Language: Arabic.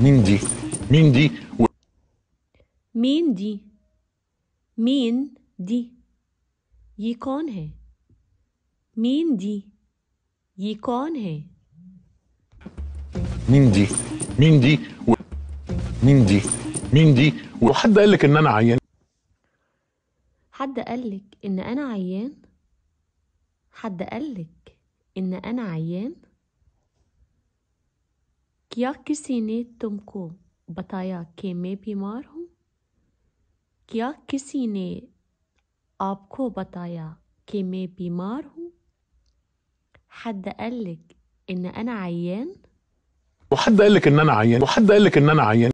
مين دي مين دي و... مين دي مين دي ये कौन है मीन दी ये कौन है مين دي مين دي و... مين دي مين دي وحد قال لك ان انا عيان حد قال لك ان انا عيان حد قال لك ان انا عيان نے تم کو بتایا کہ میں بیمار ہوں کیا کسی نے آپ کو بتایا کہ میں بیمار ہوں حد لك إن أنا عيان وحد لك إن أنا عيان وحد قالك إن أنا عيان